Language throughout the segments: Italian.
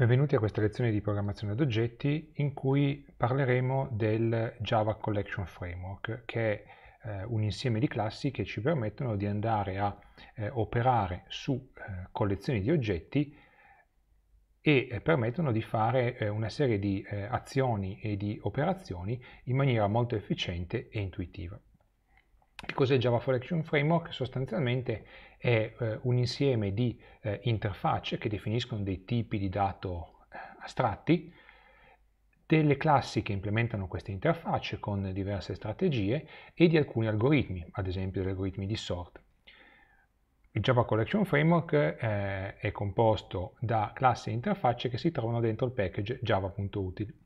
Benvenuti a questa lezione di programmazione ad oggetti in cui parleremo del Java Collection Framework che è eh, un insieme di classi che ci permettono di andare a eh, operare su eh, collezioni di oggetti e eh, permettono di fare eh, una serie di eh, azioni e di operazioni in maniera molto efficiente e intuitiva. Che cos'è il Java for Action Framework? Sostanzialmente è eh, un insieme di eh, interfacce che definiscono dei tipi di dato eh, astratti, delle classi che implementano queste interfacce con diverse strategie e di alcuni algoritmi, ad esempio gli algoritmi di sort. Il Java Collection Framework eh, è composto da classi e interfacce che si trovano dentro il package java.util.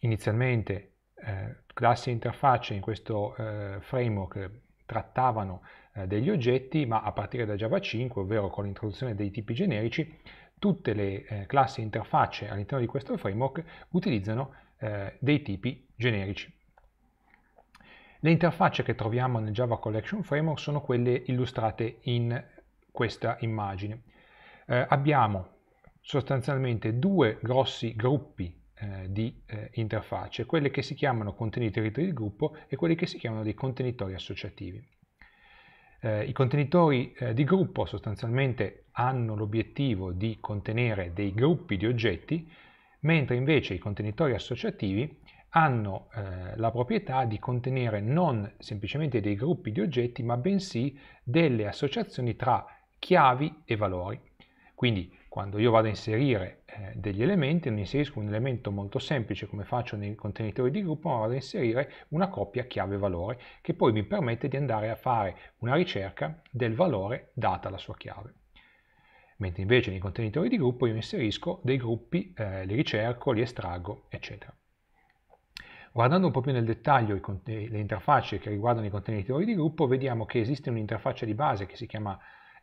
Inizialmente eh, e interfacce in questo eh, framework trattavano eh, degli oggetti, ma a partire da Java 5, ovvero con l'introduzione dei tipi generici, tutte le eh, classi e interfacce all'interno di questo framework utilizzano eh, dei tipi generici. Le interfacce che troviamo nel Java Collection Framework sono quelle illustrate in questa immagine. Eh, abbiamo sostanzialmente due grossi gruppi eh, di eh, interfacce, quelle che si chiamano contenitori di gruppo e quelli che si chiamano dei contenitori associativi. Eh, I contenitori eh, di gruppo sostanzialmente hanno l'obiettivo di contenere dei gruppi di oggetti, mentre invece i contenitori associativi hanno eh, la proprietà di contenere non semplicemente dei gruppi di oggetti, ma bensì delle associazioni tra chiavi e valori. Quindi quando io vado a inserire eh, degli elementi, non inserisco un elemento molto semplice come faccio nei contenitori di gruppo, ma vado a inserire una coppia chiave-valore che poi mi permette di andare a fare una ricerca del valore data la sua chiave. Mentre invece nei contenitori di gruppo io inserisco dei gruppi, eh, li ricerco, li estraggo, eccetera. Guardando un po' più nel dettaglio le interfacce che riguardano i contenitori di gruppo, vediamo che esiste un'interfaccia di base che si chiama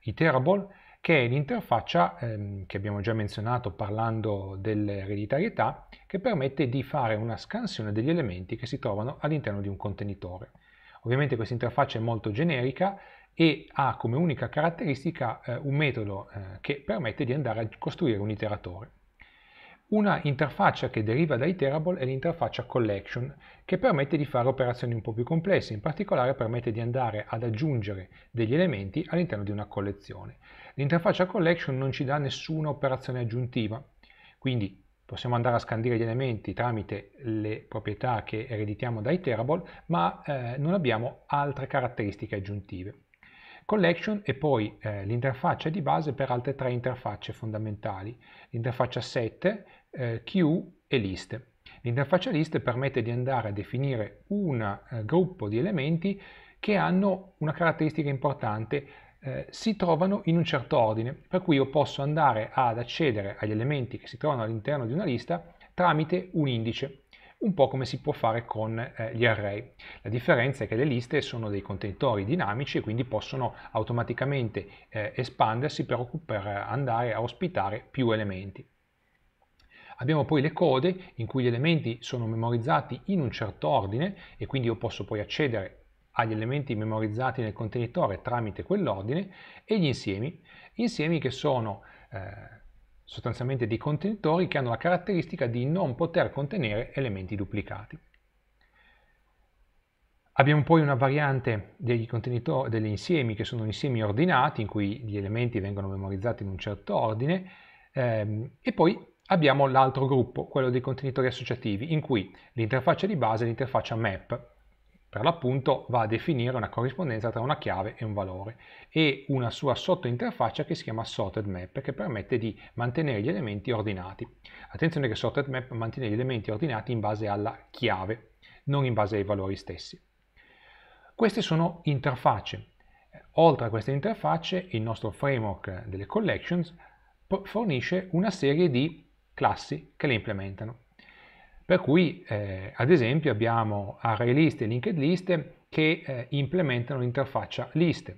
iterable, che è l'interfaccia ehm, che abbiamo già menzionato parlando dell'ereditarietà, che permette di fare una scansione degli elementi che si trovano all'interno di un contenitore. Ovviamente questa interfaccia è molto generica e ha come unica caratteristica eh, un metodo eh, che permette di andare a costruire un iteratore. Una interfaccia che deriva da Iterable è l'interfaccia Collection, che permette di fare operazioni un po' più complesse, in particolare permette di andare ad aggiungere degli elementi all'interno di una collezione. L'interfaccia Collection non ci dà nessuna operazione aggiuntiva, quindi possiamo andare a scandire gli elementi tramite le proprietà che ereditiamo da Iterable, ma eh, non abbiamo altre caratteristiche aggiuntive. Collection e poi eh, l'interfaccia di base per altre tre interfacce fondamentali, l'interfaccia set, eh, queue e list. L'interfaccia list permette di andare a definire un eh, gruppo di elementi che hanno una caratteristica importante, eh, si trovano in un certo ordine, per cui io posso andare ad accedere agli elementi che si trovano all'interno di una lista tramite un indice un po' come si può fare con eh, gli array. La differenza è che le liste sono dei contenitori dinamici e quindi possono automaticamente eh, espandersi per, per andare a ospitare più elementi. Abbiamo poi le code in cui gli elementi sono memorizzati in un certo ordine e quindi io posso poi accedere agli elementi memorizzati nel contenitore tramite quell'ordine e gli insiemi, insiemi che sono eh, sostanzialmente dei contenitori che hanno la caratteristica di non poter contenere elementi duplicati. Abbiamo poi una variante degli, degli insiemi che sono insiemi ordinati in cui gli elementi vengono memorizzati in un certo ordine ehm, e poi abbiamo l'altro gruppo, quello dei contenitori associativi, in cui l'interfaccia di base è l'interfaccia map, per l'appunto va a definire una corrispondenza tra una chiave e un valore e una sua sottointerfaccia che si chiama sorted map che permette di mantenere gli elementi ordinati. Attenzione che sorted map mantiene gli elementi ordinati in base alla chiave, non in base ai valori stessi. Queste sono interfacce. Oltre a queste interfacce il nostro framework delle collections fornisce una serie di classi che le implementano. Per cui, eh, ad esempio, abbiamo ArrayList e LinkedList che eh, implementano l'interfaccia list.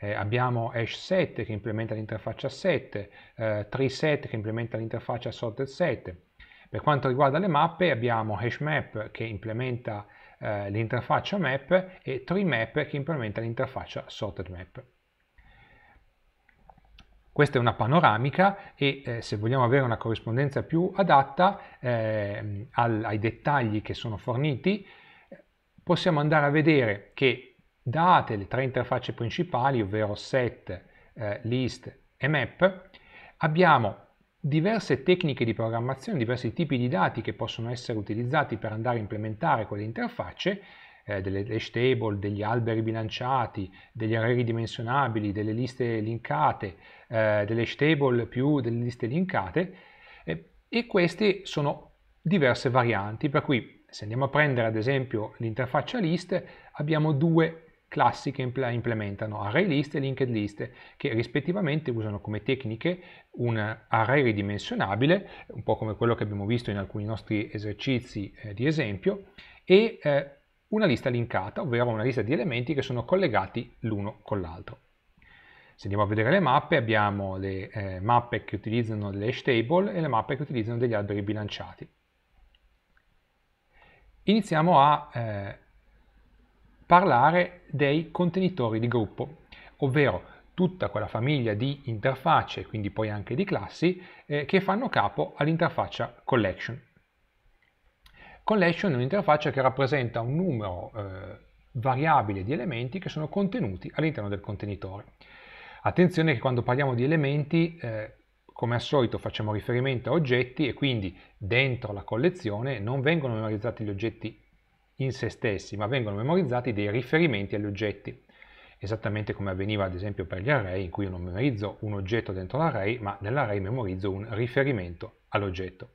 Eh, abbiamo hash 7 che implementa l'interfaccia set, eh, tree che implementa l'interfaccia sorted set. Per quanto riguarda le mappe abbiamo HashMap che implementa eh, l'interfaccia map e tree che implementa l'interfaccia sorted map. Questa è una panoramica e eh, se vogliamo avere una corrispondenza più adatta eh, al, ai dettagli che sono forniti, possiamo andare a vedere che date le tre interfacce principali, ovvero set, eh, list e map, abbiamo diverse tecniche di programmazione, diversi tipi di dati che possono essere utilizzati per andare a implementare quelle interfacce, eh, delle hash table, degli alberi bilanciati, degli array ridimensionabili, delle liste linkate, eh, delle table più delle liste linkate eh, e queste sono diverse varianti per cui se andiamo a prendere ad esempio l'interfaccia list abbiamo due classi che implementano ArrayList e LinkedList che rispettivamente usano come tecniche un array ridimensionabile un po' come quello che abbiamo visto in alcuni nostri esercizi eh, di esempio e eh, una lista linkata ovvero una lista di elementi che sono collegati l'uno con l'altro se andiamo a vedere le mappe abbiamo le eh, mappe che utilizzano le hash table e le mappe che utilizzano degli alberi bilanciati. Iniziamo a eh, parlare dei contenitori di gruppo, ovvero tutta quella famiglia di interfacce, quindi poi anche di classi, eh, che fanno capo all'interfaccia collection. Collection è un'interfaccia che rappresenta un numero eh, variabile di elementi che sono contenuti all'interno del contenitore. Attenzione che quando parliamo di elementi, eh, come al solito facciamo riferimento a oggetti e quindi dentro la collezione non vengono memorizzati gli oggetti in se stessi, ma vengono memorizzati dei riferimenti agli oggetti, esattamente come avveniva ad esempio per gli array, in cui io non memorizzo un oggetto dentro l'array, ma nell'array memorizzo un riferimento all'oggetto.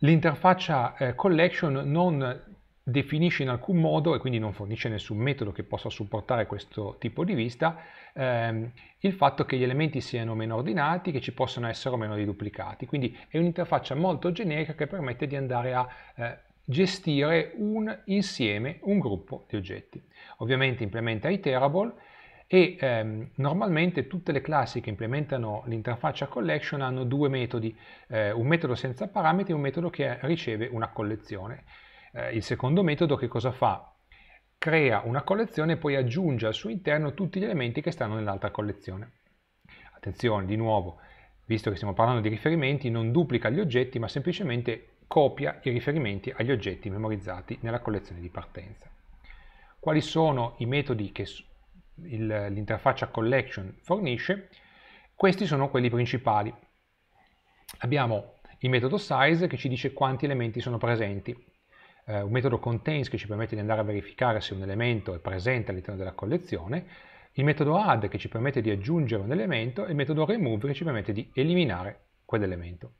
L'interfaccia eh, collection non definisce in alcun modo, e quindi non fornisce nessun metodo che possa supportare questo tipo di vista, ehm, il fatto che gli elementi siano meno ordinati, che ci possano essere o meno riduplicati. Quindi è un'interfaccia molto generica che permette di andare a eh, gestire un insieme, un gruppo di oggetti. Ovviamente implementa iterable e ehm, normalmente tutte le classi che implementano l'interfaccia collection hanno due metodi, eh, un metodo senza parametri e un metodo che riceve una collezione. Eh, il secondo metodo che cosa fa? Crea una collezione e poi aggiunge al suo interno tutti gli elementi che stanno nell'altra collezione. Attenzione, di nuovo, visto che stiamo parlando di riferimenti, non duplica gli oggetti, ma semplicemente copia i riferimenti agli oggetti memorizzati nella collezione di partenza. Quali sono i metodi che l'interfaccia collection fornisce? Questi sono quelli principali. Abbiamo il metodo size che ci dice quanti elementi sono presenti eh, un metodo contains che ci permette di andare a verificare se un elemento è presente all'interno della collezione, il metodo add che ci permette di aggiungere un elemento e il metodo remove che ci permette di eliminare quell'elemento.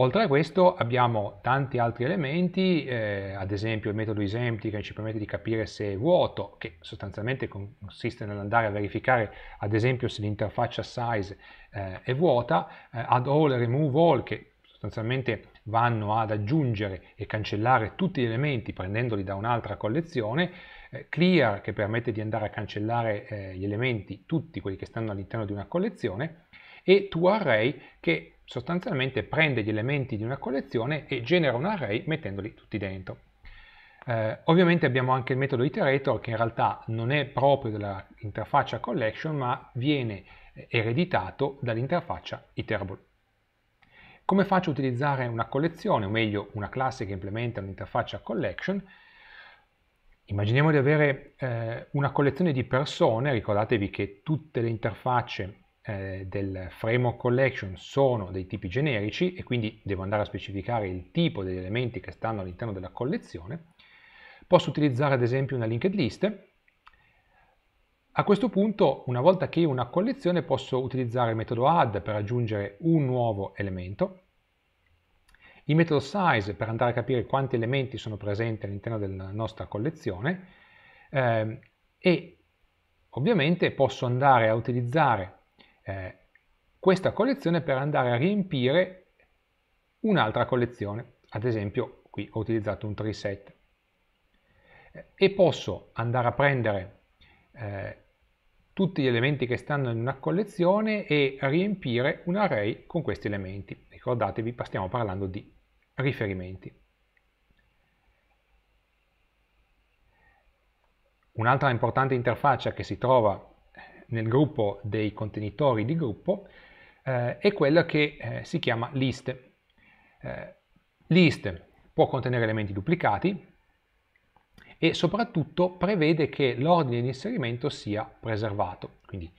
Oltre a questo abbiamo tanti altri elementi, eh, ad esempio il metodo isempty che ci permette di capire se è vuoto, che sostanzialmente consiste nell'andare a verificare ad esempio se l'interfaccia size eh, è vuota, eh, add all e remove all che sostanzialmente vanno ad aggiungere e cancellare tutti gli elementi prendendoli da un'altra collezione, eh, clear che permette di andare a cancellare eh, gli elementi, tutti quelli che stanno all'interno di una collezione, e toArray che sostanzialmente prende gli elementi di una collezione e genera un array mettendoli tutti dentro. Eh, ovviamente abbiamo anche il metodo iterator che in realtà non è proprio dell'interfaccia collection ma viene eh, ereditato dall'interfaccia iterable. Come faccio a utilizzare una collezione, o meglio una classe che implementa un'interfaccia collection? Immaginiamo di avere eh, una collezione di persone, ricordatevi che tutte le interfacce eh, del framework collection sono dei tipi generici e quindi devo andare a specificare il tipo degli elementi che stanno all'interno della collezione. Posso utilizzare ad esempio una linked list a questo punto, una volta che ho una collezione, posso utilizzare il metodo add per aggiungere un nuovo elemento, il metodo size per andare a capire quanti elementi sono presenti all'interno della nostra collezione eh, e ovviamente posso andare a utilizzare eh, questa collezione per andare a riempire un'altra collezione. Ad esempio, qui ho utilizzato un tree set e posso andare a prendere eh, tutti gli elementi che stanno in una collezione e riempire un array con questi elementi. Ricordatevi, stiamo parlando di riferimenti. Un'altra importante interfaccia che si trova nel gruppo dei contenitori di gruppo eh, è quella che eh, si chiama list. Eh, list può contenere elementi duplicati, e soprattutto prevede che l'ordine di inserimento sia preservato. Quindi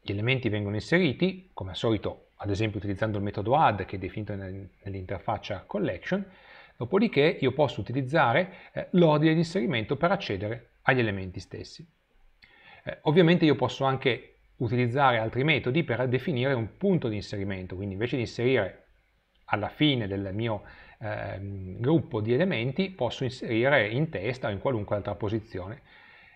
gli elementi vengono inseriti, come al solito, ad esempio utilizzando il metodo add che è definito nell'interfaccia collection, dopodiché io posso utilizzare eh, l'ordine di inserimento per accedere agli elementi stessi. Eh, ovviamente io posso anche utilizzare altri metodi per definire un punto di inserimento, quindi invece di inserire alla fine del mio eh, gruppo di elementi posso inserire in testa o in qualunque altra posizione.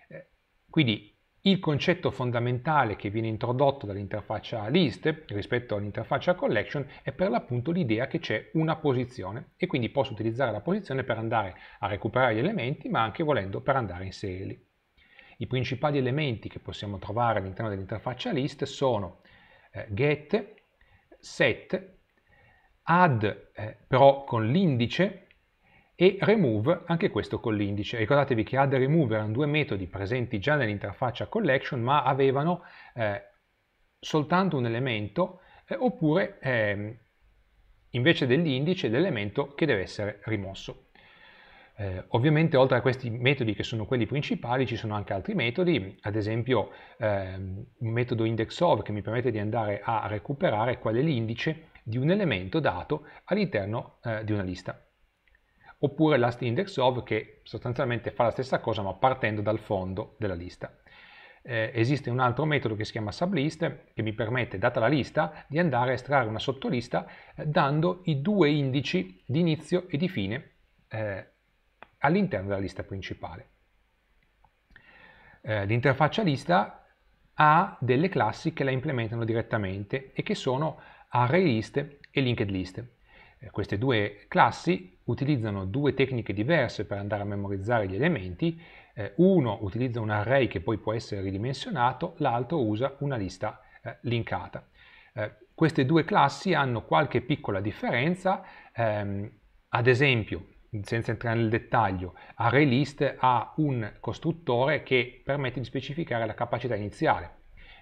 Eh, quindi il concetto fondamentale che viene introdotto dall'interfaccia list rispetto all'interfaccia collection è per l'appunto l'idea che c'è una posizione e quindi posso utilizzare la posizione per andare a recuperare gli elementi ma anche volendo per andare a inserirli. I principali elementi che possiamo trovare all'interno dell'interfaccia list sono eh, get, set add eh, però con l'indice e remove anche questo con l'indice. Ricordatevi che add e remove erano due metodi presenti già nell'interfaccia collection ma avevano eh, soltanto un elemento eh, oppure ehm, invece dell'indice l'elemento che deve essere rimosso. Eh, ovviamente oltre a questi metodi che sono quelli principali ci sono anche altri metodi, ad esempio ehm, un metodo index of che mi permette di andare a recuperare qual è l'indice di un elemento dato all'interno eh, di una lista. Oppure last index of che sostanzialmente fa la stessa cosa ma partendo dal fondo della lista. Eh, esiste un altro metodo che si chiama sublist che mi permette, data la lista, di andare a estrarre una sottolista eh, dando i due indici di inizio e di fine eh, all'interno della lista principale. Eh, l'interfaccia lista ha delle classi che la implementano direttamente e che sono ArrayList e LinkedList. Eh, queste due classi utilizzano due tecniche diverse per andare a memorizzare gli elementi. Eh, uno utilizza un array che poi può essere ridimensionato, l'altro usa una lista eh, linkata. queste due classi hanno qualche piccola differenza, ehm, ad esempio senza entrare nel dettaglio, ArrayList ha un costruttore che permette di specificare la capacità iniziale,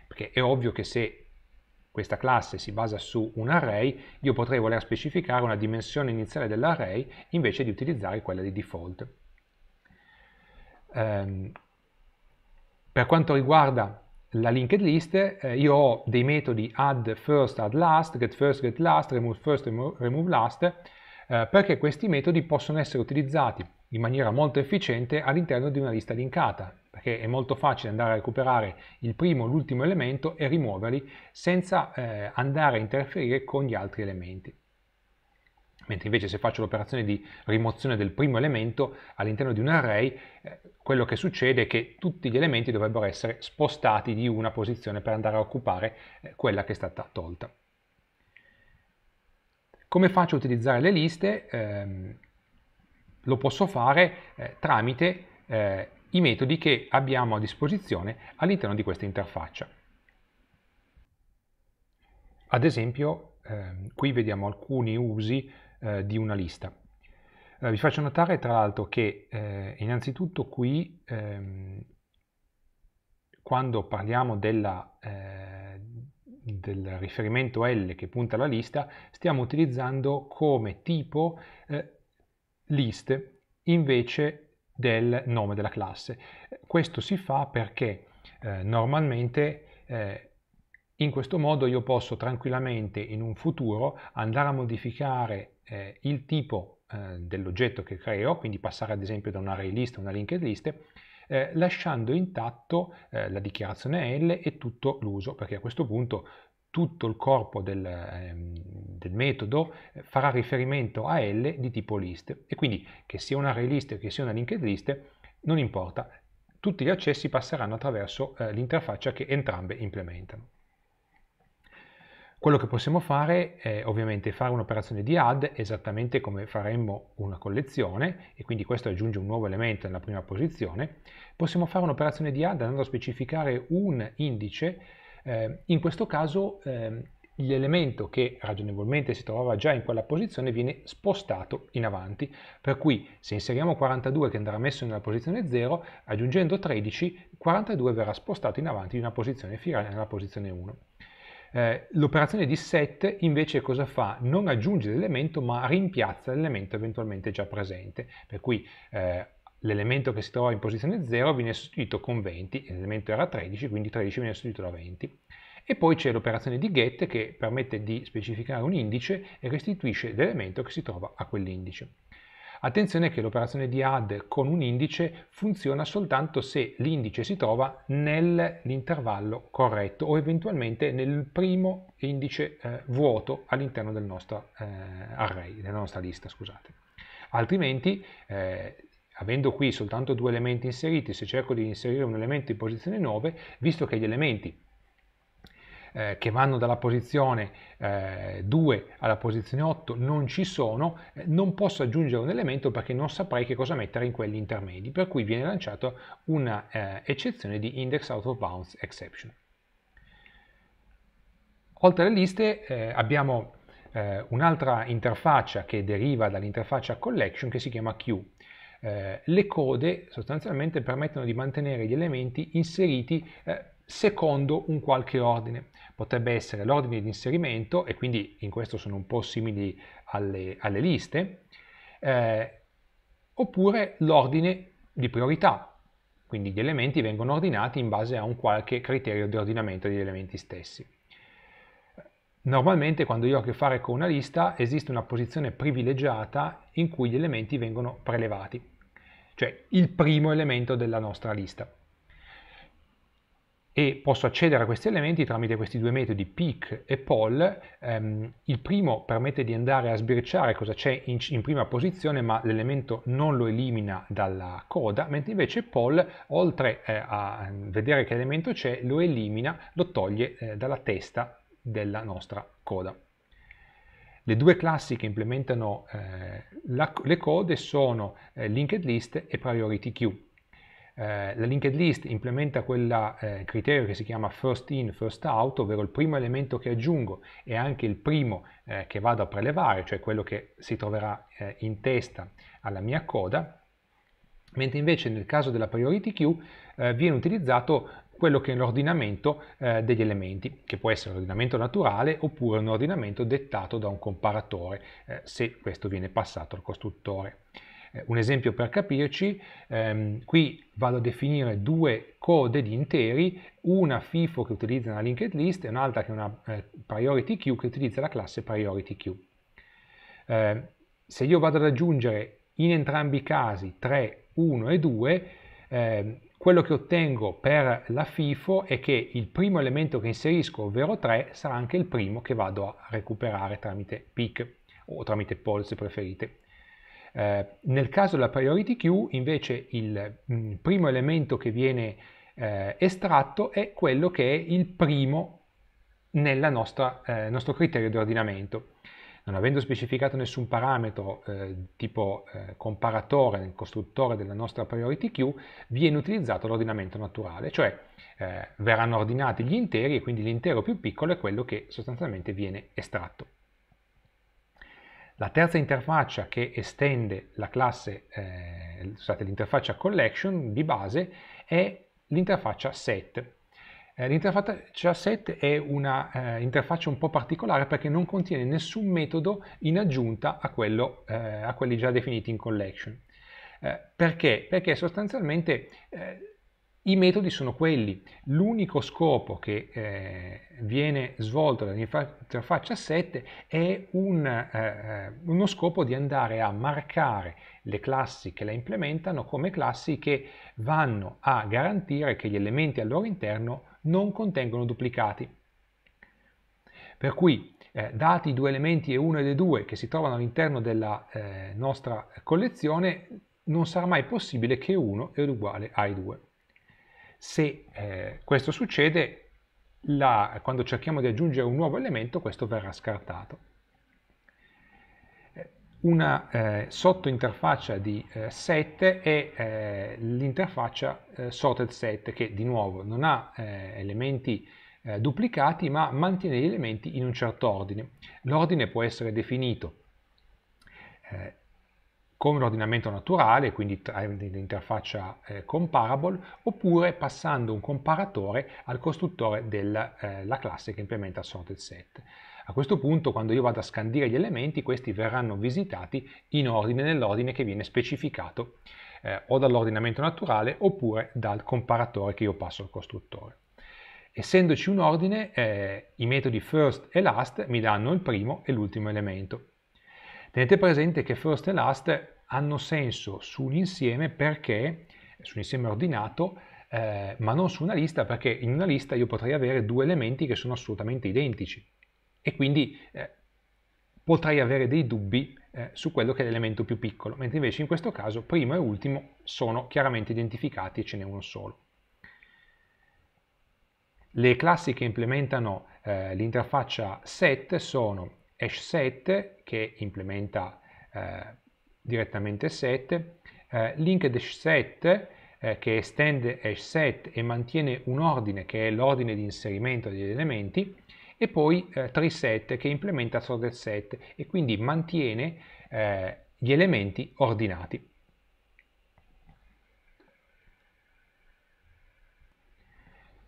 perché è ovvio che se questa classe si basa su un array, io potrei voler specificare una dimensione iniziale dell'array invece di utilizzare quella di default. Um, per quanto riguarda la linked list, eh, io ho dei metodi add first, add last, get first, get last, remove first, remove last, eh, perché questi metodi possono essere utilizzati in maniera molto efficiente all'interno di una lista linkata perché è molto facile andare a recuperare il primo o l'ultimo elemento e rimuoverli senza eh, andare a interferire con gli altri elementi. Mentre invece se faccio l'operazione di rimozione del primo elemento all'interno di un array, eh, quello che succede è che tutti gli elementi dovrebbero essere spostati di una posizione per andare a occupare eh, quella che è stata tolta. Come faccio a utilizzare le liste? Ehm, lo posso fare eh, tramite eh, i metodi che abbiamo a disposizione all'interno di questa interfaccia. Ad esempio, eh, qui vediamo alcuni usi eh, di una lista. Eh, vi faccio notare tra l'altro che eh, innanzitutto qui ehm, quando parliamo della, eh, del riferimento L che punta alla lista stiamo utilizzando come tipo eh, list invece del nome della classe. Questo si fa perché eh, normalmente eh, in questo modo io posso tranquillamente in un futuro andare a modificare eh, il tipo eh, dell'oggetto che creo, quindi passare ad esempio da un array list a una linked list, eh, lasciando intatto eh, la dichiarazione L e tutto l'uso, perché a questo punto tutto il corpo del, ehm, del, metodo eh, farà riferimento a L di tipo list e quindi che sia un array list o che sia una linked list non importa, tutti gli accessi passeranno attraverso eh, l'interfaccia che entrambe implementano. Quello che possiamo fare è ovviamente fare un'operazione di add esattamente come faremmo una collezione e quindi questo aggiunge un nuovo elemento nella prima posizione. Possiamo fare un'operazione di add andando a specificare un indice eh, in questo caso eh, l'elemento che ragionevolmente si trovava già in quella posizione viene spostato in avanti, per cui se inseriamo 42 che andrà messo nella posizione 0, aggiungendo 13, 42 verrà spostato in avanti di una posizione finale nella posizione 1. Ehm, l'operazione di set invece cosa fa? Non aggiunge l'elemento ma rimpiazza l'elemento eventualmente già presente, per cui eh, l'elemento che si trova in posizione 0 viene sostituito con 20, l'elemento era 13, quindi 13 viene sostituito da 20. E poi c'è l'operazione di get che permette di specificare un indice e restituisce l'elemento che si trova a quell'indice. Attenzione che l'operazione di add con un indice funziona soltanto se l'indice si trova nell'intervallo corretto o eventualmente nel primo indice eh, vuoto all'interno del nostro eh, array, della nostra lista, scusate. Altrimenti eh, Avendo qui soltanto due elementi inseriti, se cerco di inserire un elemento in posizione 9, visto che gli elementi eh, che vanno dalla posizione eh, 2 alla posizione 8 non ci sono, eh, non posso aggiungere un elemento perché non saprei che cosa mettere in quelli intermedi, per cui viene lanciata un'eccezione eh, di index out of bounds exception. Oltre alle liste eh, abbiamo eh, un'altra interfaccia che deriva dall'interfaccia collection che si chiama queue. Eh, le code sostanzialmente permettono di mantenere gli elementi inseriti eh, secondo un qualche ordine. Potrebbe essere l'ordine di inserimento, e quindi in questo sono un po' simili alle, alle liste, eh, oppure l'ordine di priorità, quindi gli elementi vengono ordinati in base a un qualche criterio di ordinamento degli elementi stessi. Normalmente quando io ho a che fare con una lista esiste una posizione privilegiata in cui gli elementi vengono prelevati cioè il primo elemento della nostra lista. E posso accedere a questi elementi tramite questi due metodi pick e poll. Ehm, il primo permette di andare a sbirciare cosa c'è in, in, prima posizione, ma l'elemento non lo elimina dalla coda, mentre invece poll, oltre eh, a vedere che elemento c'è, lo elimina, lo toglie eh, dalla testa della nostra coda. Le due classi che implementano eh, la, le code sono eh, linked list e priority queue. Eh, la linked list implementa quel eh, criterio che si chiama first in, first out, ovvero il primo elemento che aggiungo e anche il primo eh, che vado a prelevare, cioè quello che si troverà eh, in testa alla mia coda, mentre invece nel caso della priority queue eh, viene utilizzato quello che è l'ordinamento eh, degli elementi, che può essere un ordinamento naturale oppure un ordinamento dettato da un comparatore, eh, se questo viene passato al costruttore. Eh, un esempio per capirci, ehm, qui vado a definire due code di interi, una FIFO che utilizza una linked list e un'altra che è una eh, priority queue che utilizza la classe priority queue. Eh, se io vado ad aggiungere in entrambi i casi 3, 1 e 2, eh, quello che ottengo per la FIFO è che il primo elemento che inserisco, ovvero 3, sarà anche il primo che vado a recuperare tramite PIC o tramite POL se preferite. Eh, nel caso della priority queue invece il mh, mm, primo elemento che viene eh, estratto è quello che è il primo nel eh, nostro criterio di ordinamento non avendo specificato nessun parametro eh, tipo eh, comparatore nel costruttore della nostra priority queue, viene utilizzato l'ordinamento naturale, cioè eh, verranno ordinati gli interi e quindi l'intero più piccolo è quello che sostanzialmente viene estratto. La terza interfaccia che estende la classe, eh, scusate, l'interfaccia collection di base è l'interfaccia set, eh, L'interfaccia set è un'interfaccia eh, un po' particolare perché non contiene nessun metodo in aggiunta a, quello, eh, a quelli già definiti in collection. Eh, perché? Perché sostanzialmente eh, i metodi sono quelli. L'unico scopo che eh, viene svolto dall'interfaccia set è un, uno scopo di andare a marcare le classi che la implementano come classi che vanno a garantire che gli elementi al loro interno non contengono duplicati. Per cui, eh, dati i due elementi E1 ed E2 che si trovano all'interno della eh, nostra collezione, non sarà mai possibile che 1 è uguale a E2. Se eh, questo succede, la, quando cerchiamo di aggiungere un nuovo elemento, questo verrà scartato una eh, sottointerfaccia di eh, set e eh, l'interfaccia eh, sorted set che di nuovo non ha eh, elementi eh, duplicati ma mantiene gli elementi in un certo ordine. L'ordine può essere definito come l'ordinamento naturale, quindi l'interfaccia comparable, oppure passando un comparatore al costruttore della classe che implementa sorted set. A questo punto, quando io vado a scandire gli elementi, questi verranno visitati in ordine, nell'ordine che viene specificato eh, o dall'ordinamento naturale oppure dal comparatore che io passo al costruttore. Essendoci un ordine, eh, i metodi first e last mi danno il primo e l'ultimo elemento. Tenete presente che first e last hanno senso su un insieme perché, su un insieme ordinato, eh, ma non su una lista perché in una lista io potrei avere due elementi che sono assolutamente identici e quindi eh, potrai avere dei dubbi eh, su quello che è l'elemento più piccolo, mentre invece in questo caso primo e ultimo sono chiaramente identificati e ce n'è uno solo. Le classi che implementano eh, l'interfaccia set sono hash set che implementa eh, direttamente set, eh, linked hash set eh, che estende hash set e mantiene un ordine che è l'ordine di inserimento degli elementi e poi eh, TreeSet che implementa Set e quindi mantiene eh, gli elementi ordinati.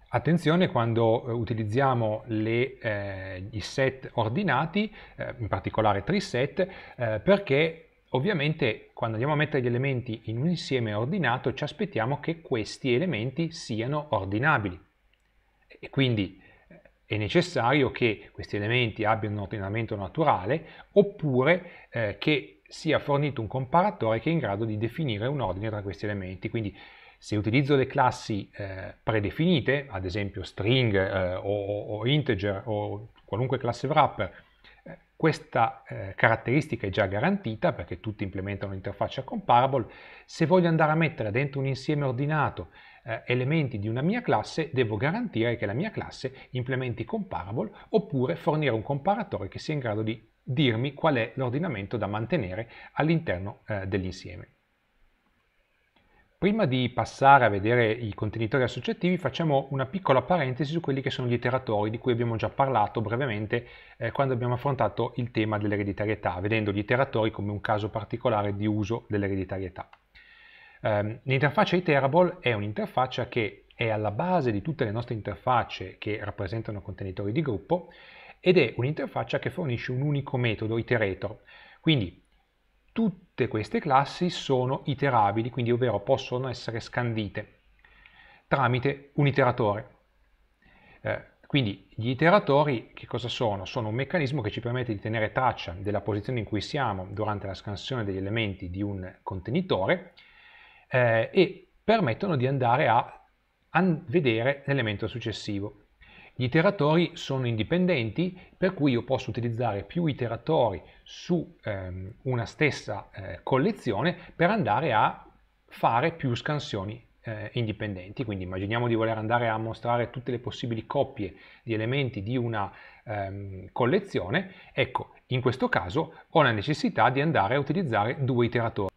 Attenzione quando eh, utilizziamo le, eh, i set ordinati, eh, in particolare triset, eh, perché ovviamente quando andiamo a mettere gli elementi in un insieme ordinato ci aspettiamo che questi elementi siano ordinabili. E quindi è necessario che questi elementi abbiano un ordinamento naturale oppure eh, che sia fornito un comparatore che è in grado di definire un ordine tra questi elementi. Quindi se utilizzo le classi eh, predefinite, ad esempio string eh, o, o, integer o qualunque classe wrapper, eh, questa eh, caratteristica è già garantita perché tutti implementano l'interfaccia comparable. Se voglio andare a mettere dentro un insieme ordinato eh, elementi di una mia classe, devo garantire che la mia classe implementi comparable oppure fornire un comparatore che sia in grado di dirmi qual è l'ordinamento da mantenere all'interno eh, dell'insieme. Prima di passare a vedere i contenitori associativi facciamo una piccola parentesi su quelli che sono gli iteratori di cui abbiamo già parlato brevemente eh, quando abbiamo affrontato il tema dell'ereditarietà, vedendo gli iteratori come un caso particolare di uso dell'ereditarietà. Um, l'interfaccia iterable è un'interfaccia che è alla base di tutte le nostre interfacce che rappresentano contenitori di gruppo ed è un'interfaccia che fornisce un unico metodo iterator. Quindi tutte queste classi sono iterabili, quindi ovvero possono essere scandite tramite un iteratore. Eh, quindi gli iteratori che cosa sono? Sono un meccanismo che ci permette di tenere traccia della posizione in cui siamo durante la scansione degli elementi di un contenitore eh, e permettono di andare a an vedere l'elemento successivo. Gli iteratori sono indipendenti, per cui io posso utilizzare più iteratori su ehm, una stessa eh, collezione per andare a fare più scansioni eh, indipendenti. Quindi immaginiamo di voler andare a mostrare tutte le possibili coppie di elementi di una ehm, collezione. Ecco, in questo caso ho la necessità di andare a utilizzare due iteratori.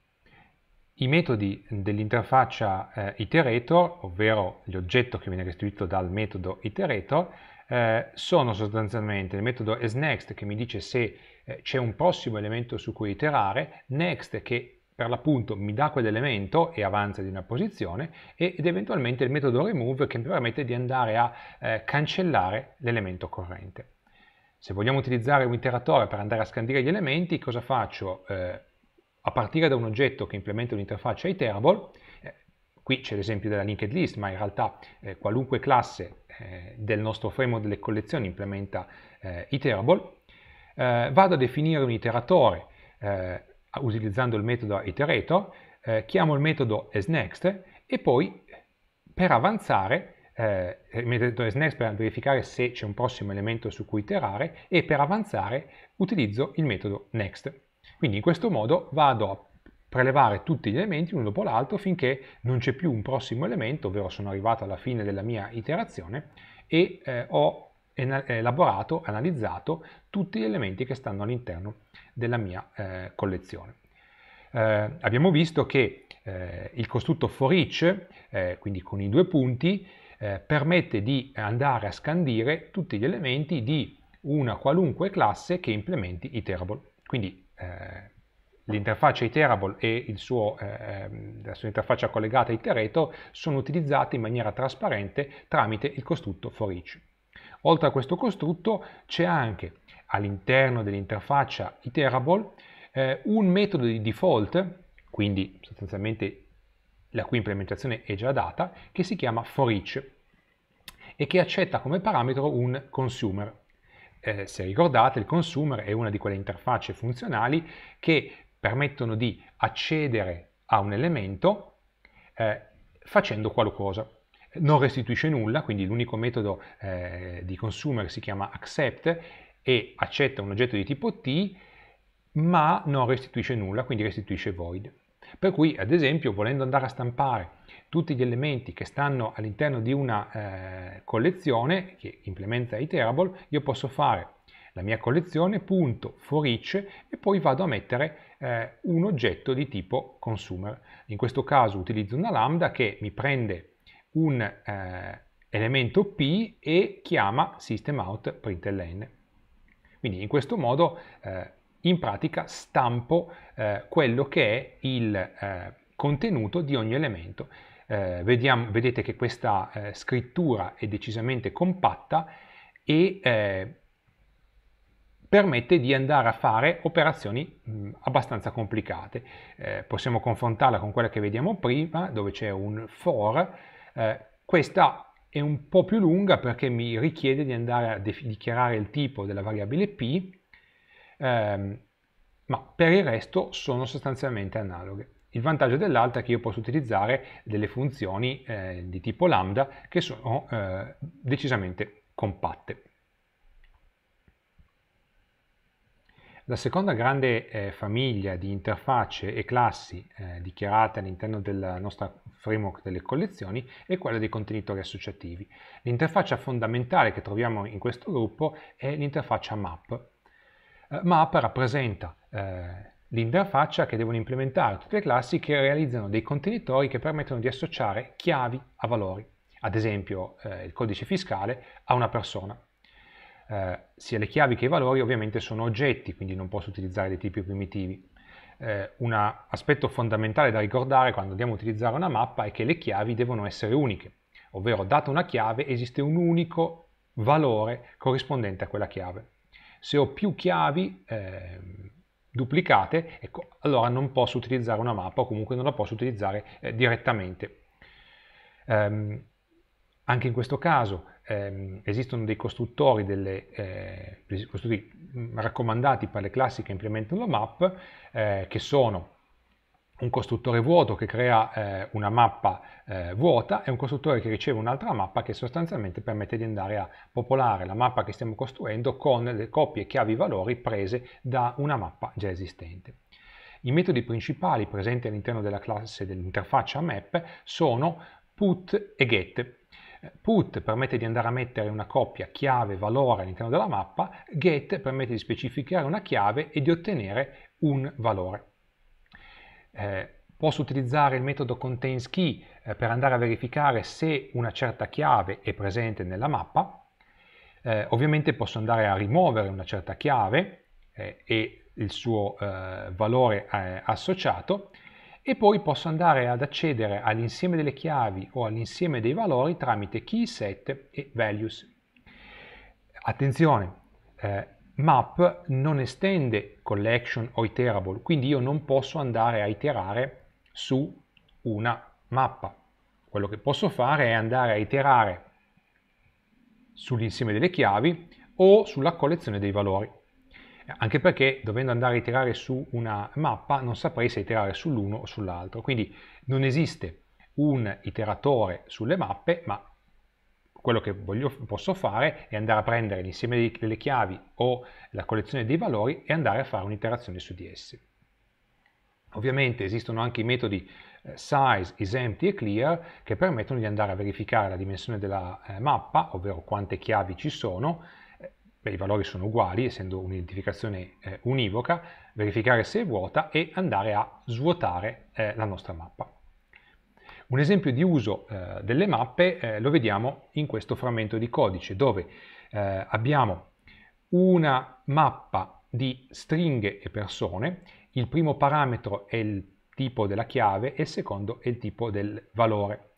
I metodi dell'interfaccia eh, iterator, ovvero l'oggetto che viene restituito dal metodo iterator, eh, sono sostanzialmente il metodo isNext che mi dice se eh, c'è un prossimo elemento su cui iterare, next che per l'appunto mi dà quell'elemento e avanza di una posizione ed eventualmente il metodo remove che mi permette di andare a eh, cancellare l'elemento corrente. Se vogliamo utilizzare un iteratore per andare a scandire gli elementi, cosa faccio? Eh, a partire da un oggetto che implementa un'interfaccia iterable, eh, qui c'è l'esempio della linked list, ma in realtà eh, qualunque classe eh, del nostro framework delle collezioni implementa eh, iterable, eh, vado a definire un iteratore eh, utilizzando il metodo iterator, chiamo il metodo asNext e poi per avanzare eh, metodo asNext per verificare se c'è un prossimo elemento su cui iterare e per avanzare utilizzo il metodo next. Quindi in questo modo vado a prelevare tutti gli elementi uno dopo l'altro finché non c'è più un prossimo elemento, ovvero sono arrivato alla fine della mia iterazione e eh, ho elaborato, analizzato tutti gli elementi che stanno all'interno della mia eh, collezione. Eh, abbiamo visto che eh, il costrutto for each, eh, quindi con i due punti, eh, permette di andare a scandire tutti gli elementi di una qualunque classe che implementi iterable. Quindi eh, l'interfaccia iterable e suo, ehm, la sua interfaccia collegata iterator sono utilizzate in maniera trasparente tramite il costrutto for each. Oltre a questo costrutto c'è anche all'interno dell'interfaccia iterable eh, un metodo di default, quindi sostanzialmente la cui implementazione è già data, che si chiama forEach e che accetta come parametro un consumer eh, se ricordate, il consumer è una di quelle interfacce funzionali che permettono di accedere a un elemento eh, facendo qualcosa. Non restituisce nulla, quindi l'unico metodo eh, di consumer si chiama accept e accetta un oggetto di tipo t, ma non restituisce nulla, quindi restituisce void. Per cui, ad esempio, volendo andare a stampare tutti gli elementi che stanno all'interno di una eh, collezione che implementa iterable, io posso fare la mia collezione, punto, for each, e poi vado a mettere eh, un oggetto di tipo consumer. In questo caso utilizzo una lambda che mi prende un eh, elemento p e chiama systemout println. Quindi in questo modo eh, in pratica stampo eh, quello che è il eh, contenuto di ogni elemento eh, vediamo, vedete che questa eh, scrittura è decisamente compatta e eh, permette di andare a fare operazioni mh, mm, abbastanza complicate. Eh, possiamo confrontarla con quella che vediamo prima, dove c'è un for. Eh, questa è un po' più lunga perché mi richiede di andare a dichiarare il tipo della variabile p, ehm, ma per il resto sono sostanzialmente analoghe. Il vantaggio dell'altra è che io posso utilizzare delle funzioni eh, di tipo lambda che sono eh, decisamente compatte. La seconda grande eh, famiglia di interfacce e classi eh, dichiarate all'interno del nostro framework delle collezioni è quella dei contenitori associativi. L'interfaccia fondamentale che troviamo in questo gruppo è l'interfaccia map. Eh, map rappresenta eh, l'interfaccia che devono implementare tutte le classi che realizzano dei contenitori che permettono di associare chiavi a valori, ad esempio eh, il codice fiscale a una persona. Eh, sia le chiavi che i valori ovviamente sono oggetti, quindi non posso utilizzare dei tipi primitivi. Eh, un aspetto fondamentale da ricordare quando andiamo a utilizzare una mappa è che le chiavi devono essere uniche, ovvero data una chiave esiste un unico valore corrispondente a quella chiave. Se ho più chiavi, ehm, duplicate, ecco, allora non posso utilizzare una mappa o comunque non la posso utilizzare eh, direttamente. Ehm, anche in questo caso ehm, esistono dei costruttori, delle, eh, costruttori mm, raccomandati per le classi che implementano la map, eh, che sono un costruttore vuoto che crea eh, una mappa eh, vuota e un costruttore che riceve un'altra mappa che sostanzialmente permette di andare a popolare la mappa che stiamo costruendo con le coppie chiavi-valori prese da una mappa già esistente. I metodi principali presenti all'interno della classe dell'interfaccia map sono put e get. Put permette di andare a mettere una coppia chiave-valore all'interno della mappa, get permette di specificare una chiave e di ottenere un valore eh, posso utilizzare il metodo contains key eh, per andare a verificare se una certa chiave è presente nella mappa, eh, ovviamente posso andare a rimuovere una certa chiave eh, e il suo eh, valore eh, associato e poi posso andare ad accedere all'insieme delle chiavi o all'insieme dei valori tramite key set e values. Attenzione, map non estende collection o iterable, quindi io non posso andare a iterare su una mappa. Quello che posso fare è andare a iterare sull'insieme delle chiavi o sulla collezione dei valori. Anche perché dovendo andare a iterare su una mappa non saprei se iterare sull'uno o sull'altro, quindi non esiste un iteratore sulle mappe, ma quello che voglio, posso fare è andare a prendere l'insieme delle chiavi o la collezione dei valori e andare a fare un'interazione su di essi. Ovviamente esistono anche i metodi eh, size is empty e clear che permettono di andare a verificare la dimensione della eh, mappa, ovvero quante chiavi ci sono, eh, Beh, i valori sono uguali, essendo un'identificazione univoca, verificare se è vuota e andare a svuotare la nostra mappa. Un esempio di uso eh, delle mappe eh, lo vediamo in questo frammento di codice dove eh, abbiamo una mappa di stringhe e persone, il primo parametro è il tipo della chiave e il secondo è il tipo del valore.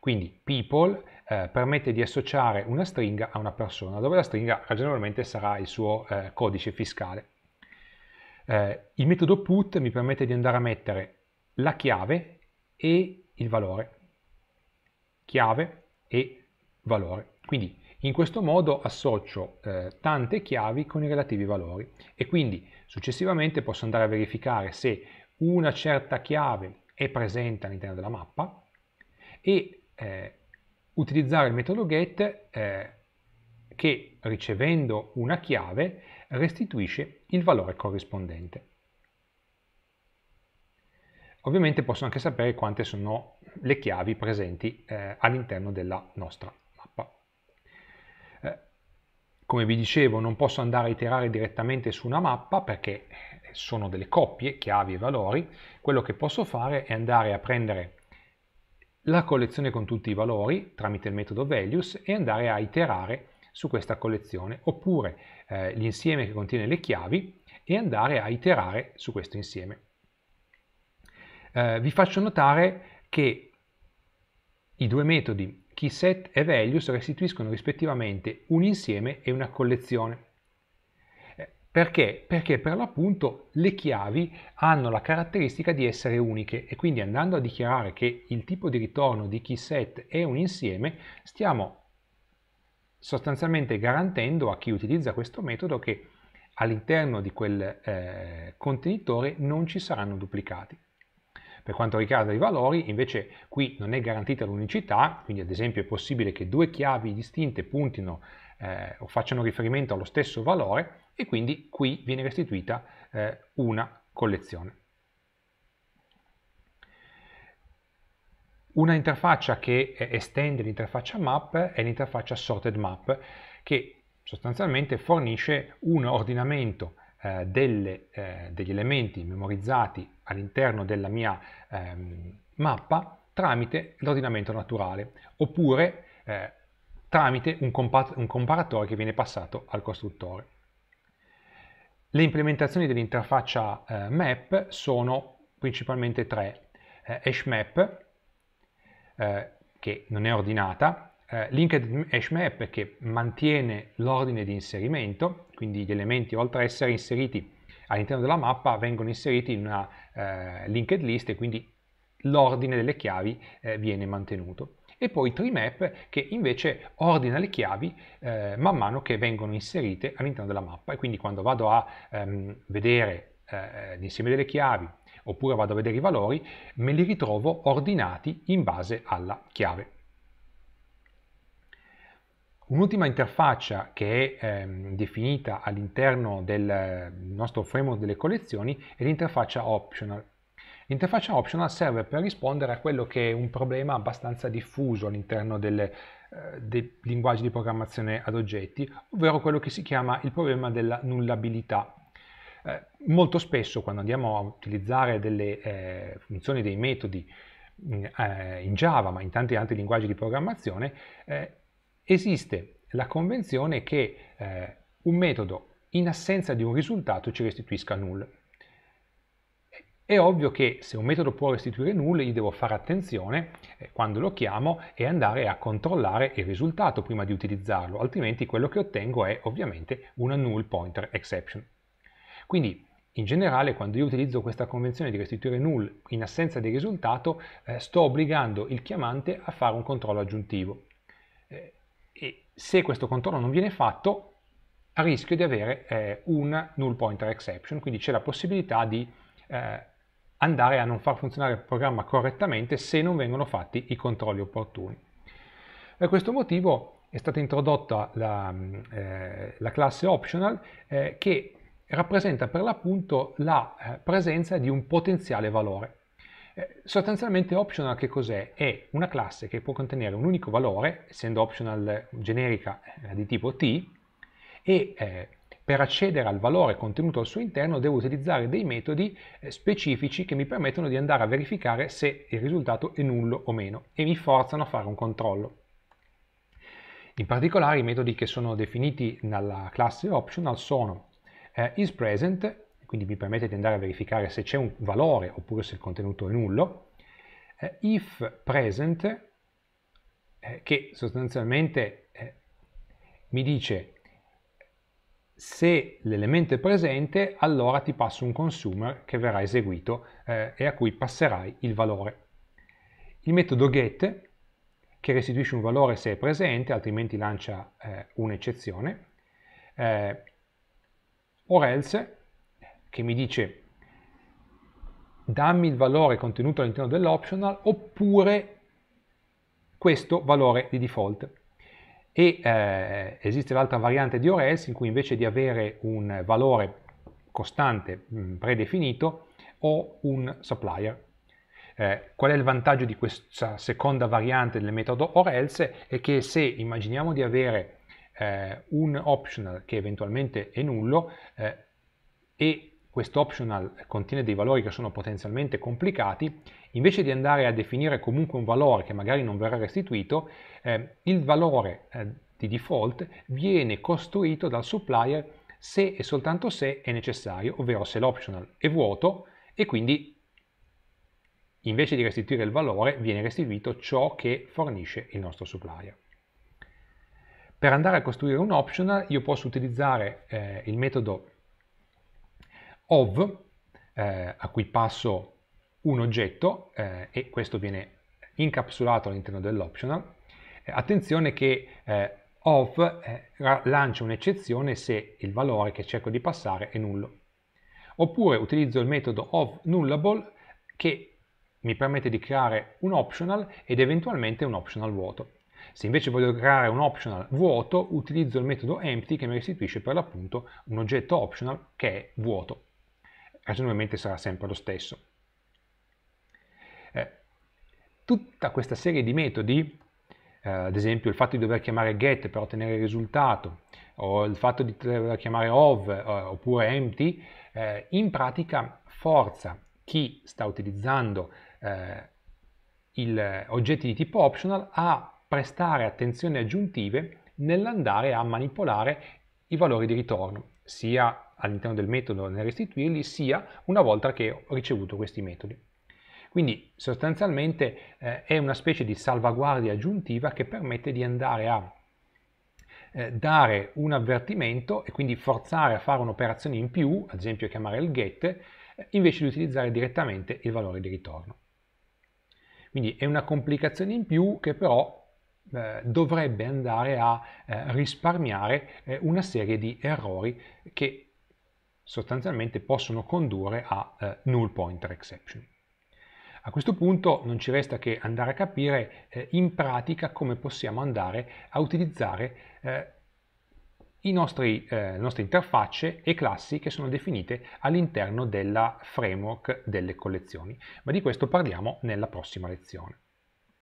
Quindi people eh, permette di associare una stringa a una persona, dove la stringa ragionevolmente sarà il suo eh, codice fiscale. Eh, il metodo put mi permette di andare a mettere la chiave e il valore chiave e valore. Quindi in questo modo associo eh, tante chiavi con i relativi valori e quindi successivamente posso andare a verificare se una certa chiave è presente all'interno della mappa e eh, utilizzare il metodo get eh, che ricevendo una chiave restituisce il valore corrispondente. Ovviamente posso anche sapere quante sono le chiavi presenti eh, all'interno della nostra mappa. Eh, come vi dicevo non posso andare a iterare direttamente su una mappa perché eh, sono delle coppie, chiavi e valori. Quello che posso fare è andare a prendere la collezione con tutti i valori tramite il metodo values e andare a iterare su questa collezione oppure eh, l'insieme che contiene le chiavi e andare a iterare su questo insieme eh, vi faccio notare che i due metodi keySet e values restituiscono rispettivamente un insieme e una collezione. Eh, perché? Perché per l'appunto le chiavi hanno la caratteristica di essere uniche e quindi andando a dichiarare che il tipo di ritorno di keySet è un insieme, stiamo sostanzialmente garantendo a chi utilizza questo metodo che all'interno di quel eh, contenitore non ci saranno duplicati. Per quanto riguarda i valori, invece qui non è garantita l'unicità, quindi ad esempio è possibile che due chiavi distinte puntino eh, o facciano riferimento allo stesso valore e quindi qui viene restituita eh, una collezione. Una interfaccia che eh, estende l'interfaccia map è l'interfaccia sorted map che sostanzialmente fornisce un ordinamento eh, delle, eh, degli elementi memorizzati all'interno della mia ehm, mappa tramite l'ordinamento naturale oppure eh, tramite un, un comparatore che viene passato al costruttore. Le implementazioni dell'interfaccia eh, map sono principalmente tre, eh, hashmap eh, che non è ordinata, eh, linked hashmap che mantiene l'ordine di inserimento, quindi gli elementi oltre a essere inseriti all'interno della mappa vengono inseriti in una eh, linked list e quindi l'ordine delle chiavi eh, viene mantenuto. E poi TreeMap che invece ordina le chiavi eh, man mano che vengono inserite all'interno della mappa e quindi quando vado a ehm, vedere eh, l'insieme delle chiavi oppure vado a vedere i valori, me li ritrovo ordinati in base alla chiave. Un'ultima interfaccia che è ehm, definita all'interno del eh, nostro framework delle collezioni è l'interfaccia optional. L'interfaccia optional serve per rispondere a quello che è un problema abbastanza diffuso all'interno eh, dei linguaggi di programmazione ad oggetti, ovvero quello che si chiama il problema della nullabilità. Eh, molto spesso quando andiamo a utilizzare delle eh, funzioni, dei metodi mm, eh, in Java, ma in tanti altri linguaggi di programmazione, eh, esiste la convenzione che eh, un metodo in assenza di un risultato ci restituisca null. È ovvio che se un metodo può restituire null io devo fare attenzione eh, quando lo chiamo e andare a controllare il risultato prima di utilizzarlo, altrimenti quello che ottengo è ovviamente una null pointer exception. Quindi in generale quando io utilizzo questa convenzione di restituire null in assenza di risultato eh, sto obbligando il chiamante a fare un controllo aggiuntivo e se questo controllo non viene fatto a rischio di avere eh, un null pointer exception, quindi c'è la possibilità di eh, andare a non far funzionare il programma correttamente se non vengono fatti i controlli opportuni. Per questo motivo è stata introdotta la, eh, la classe optional eh, che rappresenta per l'appunto la eh, presenza di un potenziale valore. Eh, sostanzialmente optional che cos'è? È una classe che può contenere un unico valore, essendo optional generica eh, di tipo t, e eh, per accedere al valore contenuto al suo interno devo utilizzare dei metodi eh, specifici che mi permettono di andare a verificare se il risultato è nullo o meno e mi forzano a fare un controllo. In particolare i metodi che sono definiti nella classe optional sono isPresent quindi mi permette di andare a verificare se c'è un valore oppure se il contenuto è nullo, eh, if present, eh, che sostanzialmente eh, mi dice se l'elemento è presente, allora ti passo un consumer che verrà eseguito eh, e a cui passerai il valore. Il metodo get, che restituisce un valore se è presente, altrimenti lancia eh, un'eccezione, eh, or else, che mi dice dammi il valore contenuto all'interno dell'optional oppure questo valore di default. E eh, esiste l'altra variante di ORS in cui invece di avere un valore costante mm, predefinito ho un supplier. Eh, qual è il vantaggio di questa seconda variante del metodo ORELSE? È che se immaginiamo di avere eh, un optional che eventualmente è nullo eh, e questo optional contiene dei valori che sono potenzialmente complicati, invece di andare a definire comunque un valore che magari non verrà restituito, eh, il valore eh, di default viene costruito dal supplier se e soltanto se è necessario, ovvero se l'optional è vuoto e quindi invece di restituire il valore viene restituito ciò che fornisce il nostro supplier. Per andare a costruire un optional io posso utilizzare eh, il metodo ov, eh, a cui passo un oggetto eh, e questo viene incapsulato all'interno dell'optional. Eh, attenzione che eh, ov eh, lancia un'eccezione se il valore che cerco di passare è nullo. Oppure utilizzo il metodo of nullable che mi permette di creare un optional ed eventualmente un optional vuoto. Se invece voglio creare un optional vuoto, utilizzo il metodo empty che mi restituisce per l'appunto un oggetto optional che è vuoto ragionevolmente sarà sempre lo stesso. Eh, tutta questa serie di metodi, eh, ad esempio il fatto di dover chiamare get per ottenere il risultato, o il fatto di dover chiamare of eh, oppure empty, eh, in pratica forza chi sta utilizzando eh, il, oggetti di tipo optional a prestare attenzioni aggiuntive nell'andare a manipolare i valori di ritorno, sia all'interno del metodo nel restituirli sia una volta che ho ricevuto questi metodi. Quindi sostanzialmente eh, è una specie di salvaguardia aggiuntiva che permette di andare a eh, dare un avvertimento e quindi forzare a fare un'operazione in più, ad esempio chiamare il get, invece di utilizzare direttamente il valore di ritorno. Quindi è una complicazione in più che però eh, dovrebbe andare a eh, risparmiare eh, una serie di errori che sostanzialmente possono condurre a eh, null pointer exception. A questo punto non ci resta che andare a capire eh, in pratica come possiamo andare a utilizzare eh, nostri, eh, le nostre interfacce e classi che sono definite all'interno della framework delle collezioni, ma di questo parliamo nella prossima lezione.